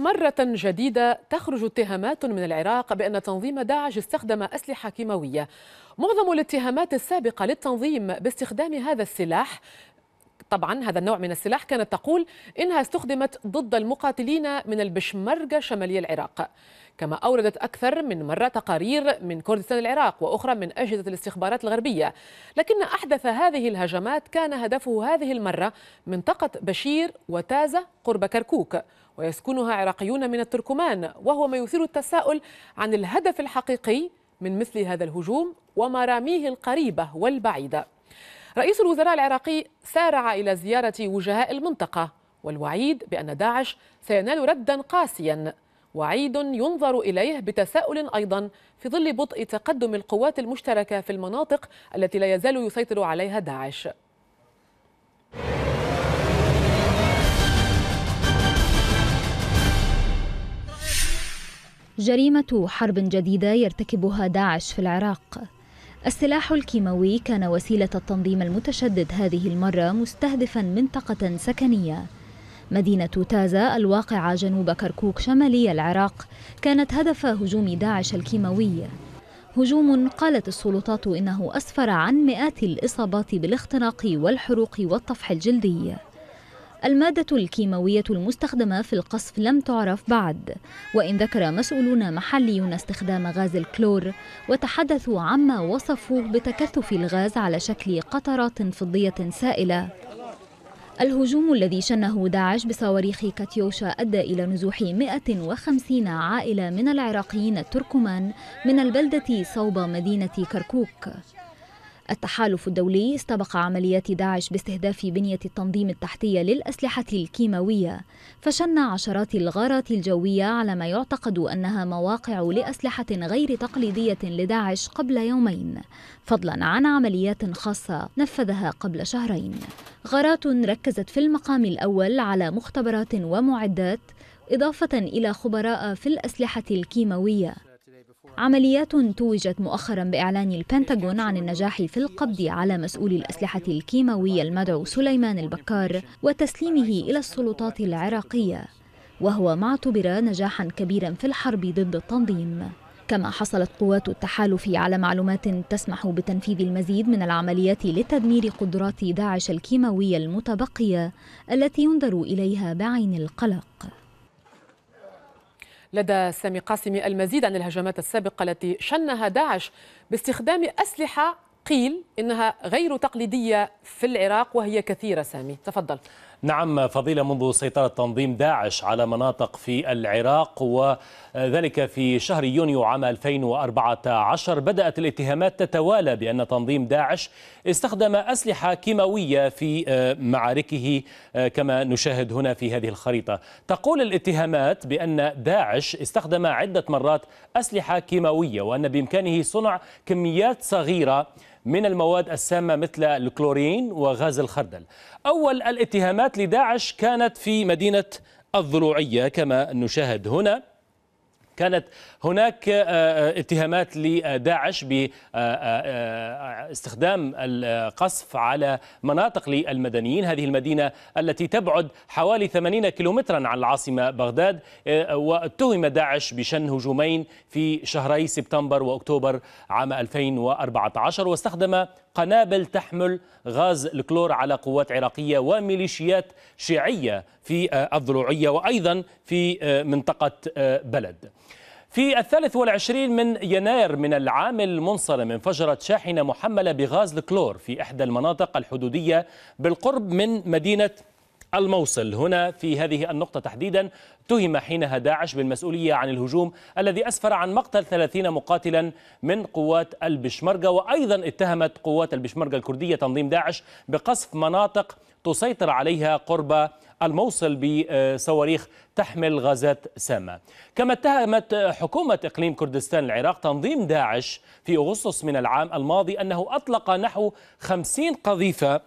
مرة جديدة تخرج اتهامات من العراق بأن تنظيم داعش استخدم أسلحة كيماوية معظم الاتهامات السابقة للتنظيم باستخدام هذا السلاح طبعا هذا النوع من السلاح كانت تقول إنها استخدمت ضد المقاتلين من البشمركة شمالي العراق كما أوردت أكثر من مرة تقارير من كردستان العراق وأخرى من أجهزة الاستخبارات الغربية لكن أحدث هذه الهجمات كان هدفه هذه المرة منطقة بشير وتازة قرب كركوك ويسكنها عراقيون من التركمان وهو ما يثير التساؤل عن الهدف الحقيقي من مثل هذا الهجوم ومراميه القريبة والبعيدة رئيس الوزراء العراقي سارع إلى زيارة وجهاء المنطقة والوعيد بأن داعش سينال ردا قاسيا وعيد ينظر إليه بتساؤل أيضا في ظل بطء تقدم القوات المشتركة في المناطق التي لا يزال يسيطر عليها داعش جريمة حرب جديدة يرتكبها داعش في العراق السلاح الكيماوي كان وسيلة التنظيم المتشدد هذه المرة مستهدفا منطقة سكنية مدينة تازا الواقعة جنوب كركوك شمالي العراق كانت هدف هجوم داعش الكيماوي هجوم قالت السلطات إنه أسفر عن مئات الإصابات بالاختناق والحروق والطفح الجلدي المادة الكيماوية المستخدمة في القصف لم تعرف بعد وإن ذكر مسؤولون محليون استخدام غاز الكلور وتحدثوا عما وصفوه بتكثف الغاز على شكل قطرات فضية سائلة الهجوم الذي شنه داعش بصواريخ كاتيوشا أدى إلى نزوح 150 عائلة من العراقيين التركمان من البلدة صوب مدينة كركوك التحالف الدولي استبق عمليات داعش باستهداف بنية التنظيم التحتية للأسلحة الكيماوية فشن عشرات الغارات الجوية على ما يعتقد أنها مواقع لأسلحة غير تقليدية لداعش قبل يومين فضلا عن عمليات خاصة نفذها قبل شهرين غارات ركزت في المقام الأول على مختبرات ومعدات إضافة إلى خبراء في الأسلحة الكيماوية عمليات توجت مؤخرا بإعلان البنتاغون عن النجاح في القبض على مسؤول الأسلحة الكيماوية المدعو سليمان البكار وتسليمه إلى السلطات العراقية وهو ما اعتبر نجاحا كبيرا في الحرب ضد التنظيم كما حصلت قوات التحالف على معلومات تسمح بتنفيذ المزيد من العمليات لتدمير قدرات داعش الكيماوية المتبقية التي ينظر إليها بعين القلق لدى سامي قاسمي المزيد عن الهجمات السابقة التي شنها داعش باستخدام أسلحة قيل إنها غير تقليدية في العراق وهي كثيرة سامي تفضل نعم فضيلة منذ سيطرة تنظيم داعش على مناطق في العراق وذلك في شهر يونيو عام 2014 بدأت الاتهامات تتوالى بأن تنظيم داعش استخدم أسلحة كيماوية في آه، معاركه آه، كما نشاهد هنا في هذه الخريطة تقول الاتهامات بأن داعش استخدم عدة مرات أسلحة كيماوية وأن بإمكانه صنع كميات صغيرة من المواد السامة مثل الكلورين وغاز الخردل أول الاتهامات لداعش كانت في مدينة الضلوعية كما نشاهد هنا كانت هناك آه، آه، اتهامات لداعش باستخدام آه، القصف على مناطق للمدنيين هذه المدينة التي تبعد حوالي 80 كيلومترا عن العاصمة بغداد واتهم داعش بشن هجومين في شهري سبتمبر وأكتوبر عام 2014 واستخدم قنابل تحمل غاز الكلور على قوات عراقية وميليشيات شيعية في الضلوعية وأيضا في منطقة بلد في الثالث والعشرين من يناير من العام المنصرم انفجرت شاحنة محملة بغاز الكلور في إحدى المناطق الحدودية بالقرب من مدينة الموصل هنا في هذه النقطة تحديدا تهم حينها داعش بالمسؤولية عن الهجوم الذي أسفر عن مقتل 30 مقاتلا من قوات البشمركة وأيضا اتهمت قوات البشمركة الكردية تنظيم داعش بقصف مناطق تسيطر عليها قرب الموصل بصواريخ تحمل غازات سامة كما اتهمت حكومة إقليم كردستان العراق تنظيم داعش في أغسطس من العام الماضي أنه أطلق نحو 50 قذيفة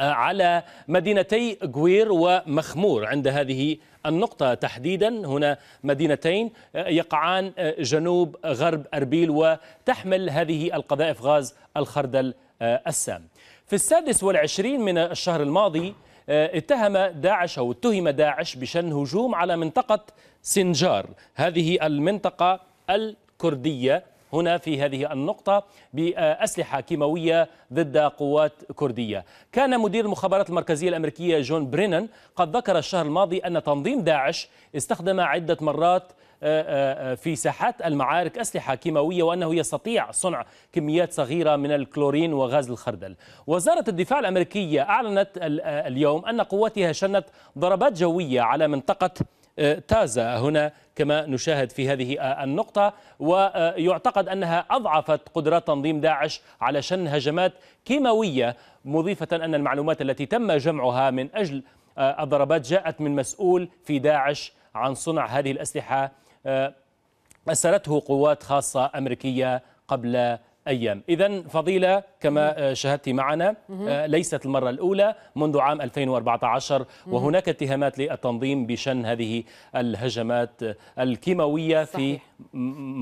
على مدينتي جوير ومخمور عند هذه النقطة تحديدا هنا مدينتين يقعان جنوب غرب أربيل وتحمل هذه القذائف غاز الخردل آه، السام في السادس والعشرين من الشهر الماضي آه، اتهم داعش أو اتهم داعش بشن هجوم على منطقة سنجار هذه المنطقة الكردية هنا في هذه النقطة بأسلحة كيماوية ضد قوات كردية كان مدير المخابرات المركزية الأمريكية جون برينن قد ذكر الشهر الماضي أن تنظيم داعش استخدم عدة مرات آه، آه، آه، في ساحات المعارك أسلحة كيماوية وأنه يستطيع صنع كميات صغيرة من الكلورين وغاز الخردل وزارة الدفاع الأمريكية أعلنت اليوم أن قواتها شنت ضربات جوية على منطقة آه، تازة هنا كما نشاهد في هذه آه، النقطة ويعتقد أنها أضعفت قدرات تنظيم داعش على شن هجمات كيماوية مضيفة أن المعلومات التي تم جمعها من أجل آه، الضربات جاءت من مسؤول في داعش عن صنع هذه الأسلحة أسرته قوات خاصة أمريكية قبل أيام إذا فضيلة كما آه، شاهدت معنا آه، ليست المرة الأولى منذ عام 2014 وهناك اتهامات للتنظيم بشن هذه الهجمات الكيماوية في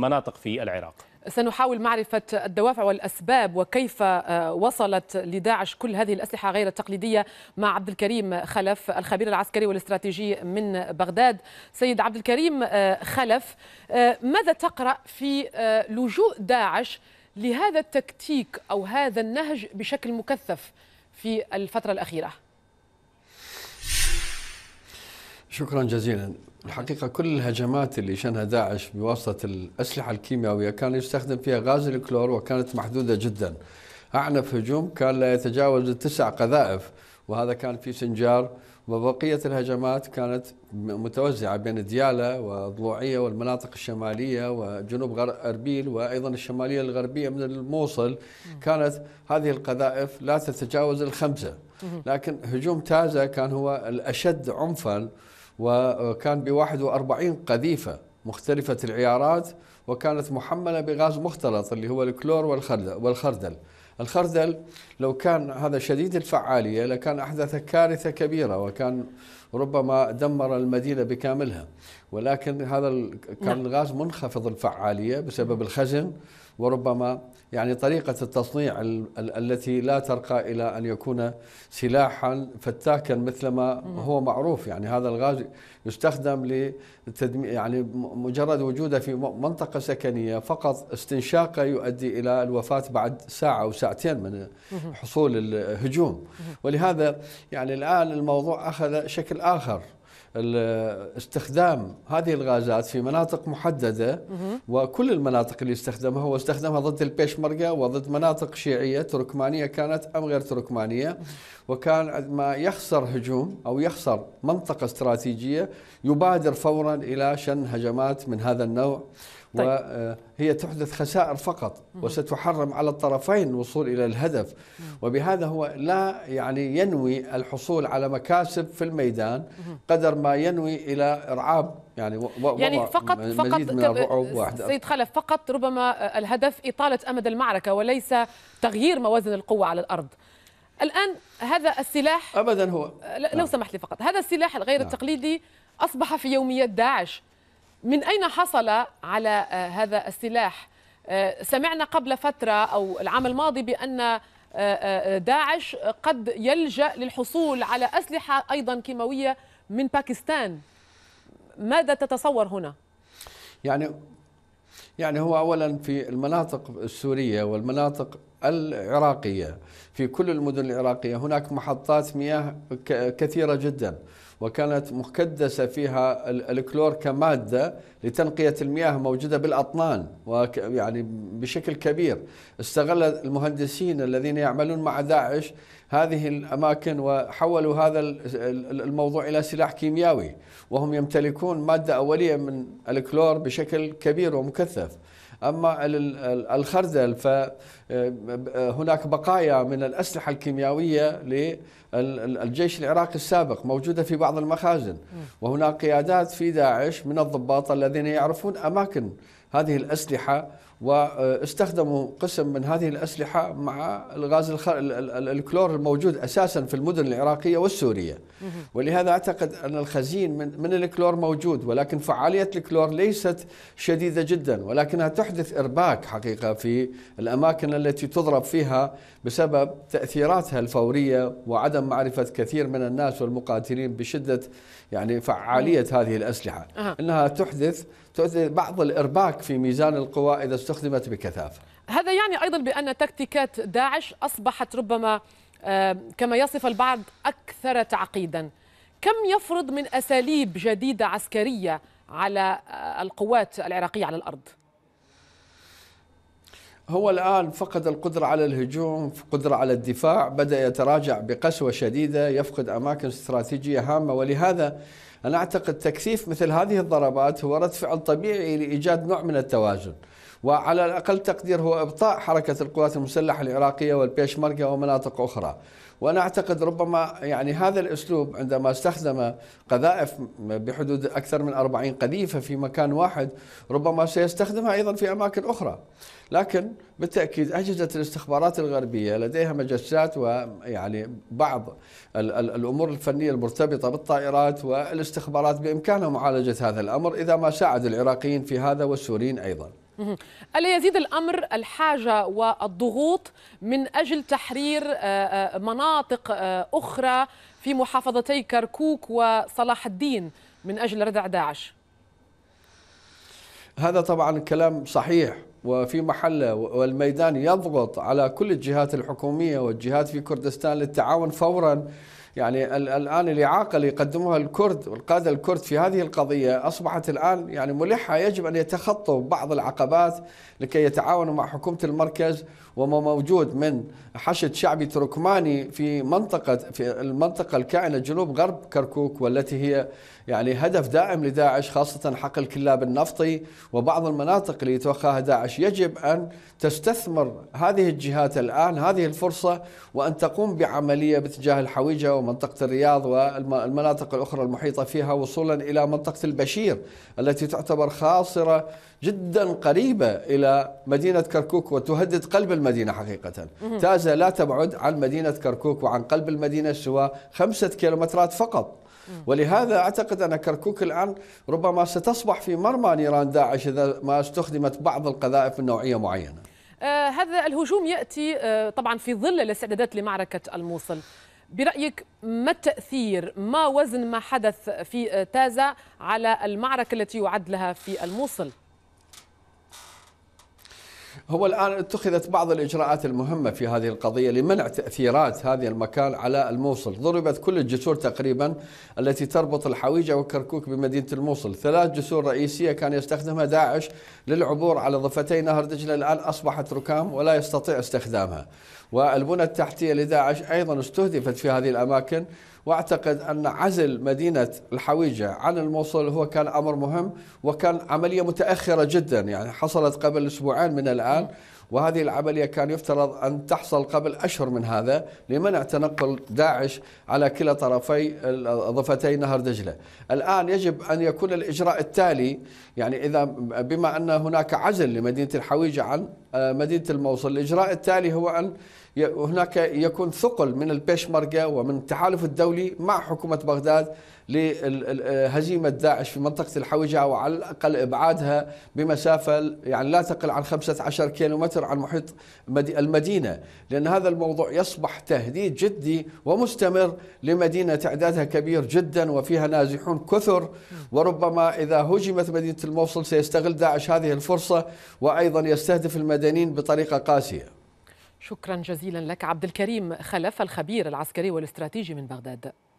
مناطق في العراق سنحاول معرفة الدوافع والأسباب وكيف آه، وصلت لداعش كل هذه الأسلحة غير التقليدية مع عبد الكريم خلف الخبير العسكري والاستراتيجي من بغداد سيد عبد الكريم خلف ماذا تقرأ في لجوء داعش لهذا التكتيك أو هذا النهج بشكل مكثف في الفترة الأخيرة شكرا جزيلا الحقيقة كل الهجمات اللي شنها داعش بواسطة الأسلحة الكيميائية كان يستخدم فيها غاز الكلور وكانت محدودة جدا أعنف هجوم كان لا يتجاوز التسع قذائف وهذا كان في سنجار وبقية الهجمات كانت متوزعة بين ديالة وضلوعية والمناطق الشمالية وجنوب أربيل وأيضا الشمالية الغربية من الموصل كانت هذه القذائف لا تتجاوز الخمسة لكن هجوم تازة كان هو الأشد عنفا وكان ب 41 قذيفة مختلفة العيارات وكانت محملة بغاز مختلط اللي هو الكلور والخردل الخردل لو كان هذا شديد الفعالية لكان أحدث كارثة كبيرة وكان ربما دمر المدينة بكاملها ولكن هذا كان نعم. الغاز منخفض الفعالية بسبب الخزن وربما يعني طريقة التصنيع التي لا ترقى إلى أن يكون سلاحا فتاكا مثلما هو معروف يعني هذا الغاز يستخدم لتدمي يعني مجرد وجوده في منطقة سكنية فقط استنشاقه يؤدي إلى الوفاة بعد ساعة أو ساعتين من حصول الهجوم ولهذا يعني الآن الموضوع أخذ شكل آخر استخدام هذه الغازات في مناطق محدده وكل المناطق اللي استخدمها هو استخدمها ضد البيشمركه وضد مناطق شيعيه تركمانيه كانت ام غير تركمانيه وكان ما يخسر هجوم او يخسر منطقه استراتيجيه يبادر فورا الى شن هجمات من هذا النوع طيب. وهي تحدث خسائر فقط وستحرم على الطرفين الوصول إلى الهدف وبهذا هو لا يعني ينوي الحصول على مكاسب في الميدان قدر ما ينوي إلى إرعاب يعني يعني فقط فقط سيد خلف فقط ربما الهدف إطالة أمد المعركة وليس تغيير موازن القوة على الأرض الآن هذا السلاح أبدا هو لو نعم. سمحت لي فقط هذا السلاح الغير نعم. التقليدي أصبح في يوميات داعش من أين حصل على آه، هذا السلاح؟ آه، سمعنا قبل فترة أو العام الماضي بأن آه، داعش قد يلجأ للحصول على أسلحة أيضا كيماوية من باكستان ماذا تتصور هنا؟ يعني يعني هو اولا في المناطق السوريه والمناطق العراقيه في كل المدن العراقيه هناك محطات مياه كثيره جدا وكانت مكدسه فيها الكلور كمادة لتنقية المياه موجودة بالأطنان يعني بشكل كبير استغل المهندسين الذين يعملون مع داعش هذه الأماكن وحولوا هذا الموضوع إلى سلاح كيميائي وهم يمتلكون مادة أولية من الكلور بشكل كبير ومكثف أما الخردل فهناك آه، بقايا من الأسلحة الكيميائية للجيش العراقي السابق موجودة في بعض المخازن وهناك قيادات في داعش من الضباط الذين يعرفون أماكن هذه الأسلحة واستخدموا قسم من هذه الأسلحة مع الغاز الخ... الكلور الموجود أساسا في المدن العراقية والسورية ولهذا أعتقد أن الخزين من, من الكلور موجود ولكن فعالية الكلور ليست شديدة جدا ولكنها تحدث إرباك حقيقة في الأماكن التي تضرب فيها بسبب تأثيراتها الفورية وعدم معرفة كثير من الناس والمقاتلين بشدة يعني فعالية هذه الأسلحة أنها تحدث تؤدي بعض الارباك في ميزان القوى اذا استخدمت بكثافه. هذا يعني ايضا بان تكتيكات داعش اصبحت ربما آه، كما يصف البعض اكثر تعقيدا. كم يفرض من اساليب جديده عسكريه على آه، القوات العراقيه على الارض؟ هو الآن فقد القدرة على الهجوم قدرة على الدفاع بدأ يتراجع بقسوة شديدة يفقد أماكن استراتيجية هامة ولهذا أنا أعتقد تكثيف مثل هذه الضربات هو رد فعل طبيعي لإيجاد نوع من التوازن وعلى الأقل تقدير هو إبطاء حركة القوات المسلحة العراقية والبيشمركة ومناطق أخرى وأنا أعتقد ربما يعني هذا الأسلوب عندما استخدم قذائف بحدود أكثر من 40 قذيفة في مكان واحد ربما سيستخدمها أيضا في أماكن أخرى لكن بالتأكيد أجهزة الاستخبارات الغربية لديها مجسات ويعني بعض الأمور الفنية المرتبطة بالطائرات والاستخبارات بإمكانها معالجة هذا الأمر إذا ما ساعد العراقيين في هذا والسوريين أيضا ألا يزيد الأمر الحاجة والضغوط من أجل تحرير آه، آه، مناطق آه، أخرى في محافظتي كركوك وصلاح الدين من أجل ردع داعش هذا طبعا كلام صحيح وفي محله والميدان يضغط على كل الجهات الحكومية والجهات في كردستان للتعاون فورا يعني الآن الإعاقة اللي يقدموها الكرد والقادة الكرد في هذه القضية أصبحت الآن يعني ملحة يجب أن يتخطوا بعض العقبات لكي يتعاونوا مع حكومة المركز وما موجود من حشد شعبي تركماني في منطقة في المنطقة الكائنة جنوب غرب كركوك والتي هي يعني هدف دائم لداعش خاصة حقل كلاب النفطي وبعض المناطق اللي يتوخاها داعش يجب أن تستثمر هذه الجهات الآن هذه الفرصة وأن تقوم بعملية باتجاه الحويجة ومنطقة الرياض والمناطق الأخرى المحيطة فيها وصولا إلى منطقة البشير التي تعتبر خاصرة جدا قريبة إلى مدينة كركوك وتهدد قلب المدينة المدينة حقيقة تازة لا تبعد عن مدينة كركوك وعن قلب المدينة سوى خمسة كيلومترات فقط ولهذا أعتقد أن كركوك الآن ربما ستصبح في مرمى نيران داعش إذا ما استخدمت بعض القذائف من نوعية معينة آه هذا الهجوم يأتي آه طبعا في ظل الاستعدادات لمعركة الموصل برأيك ما التأثير ما وزن ما حدث في آه، تازة على المعركة التي يعد لها في الموصل؟ هو الآن اتخذت بعض الإجراءات المهمة في هذه القضية لمنع تأثيرات هذا المكان على الموصل ضربت كل الجسور تقريبا التي تربط الحويجة وكركوك بمدينة الموصل ثلاث جسور رئيسية كان يستخدمها داعش للعبور على ضفتي نهر دجلة الآن أصبحت ركام ولا يستطيع استخدامها والبنى التحتية لداعش أيضا استهدفت في هذه الأماكن واعتقد ان عزل مدينه الحويجه عن الموصل هو كان امر مهم وكان عمليه متاخره جدا يعني حصلت قبل اسبوعين من الان وهذه العملية كان يفترض أن تحصل قبل أشهر من هذا لمنع تنقل داعش على كلا طرفي ضفتي نهر دجلة الآن يجب أن يكون الإجراء التالي يعني إذا بما أن هناك عزل لمدينة الحويجة عن آه، مدينة الموصل الإجراء التالي هو أن هناك يكون ثقل من البيشمركة ومن التحالف الدولي مع حكومة بغداد لهزيمة داعش في منطقة الحوجة أو على الأقل إبعادها بمسافة يعني لا تقل عن 15 كيلومتر عن محيط المدينة لأن هذا الموضوع يصبح تهديد جدي ومستمر لمدينة تعدادها كبير جدا وفيها نازحون كثر وربما إذا هجمت مدينة الموصل سيستغل داعش هذه الفرصة وأيضا يستهدف المدنيين بطريقة قاسية شكرا جزيلا لك عبد الكريم خلف الخبير العسكري والاستراتيجي من بغداد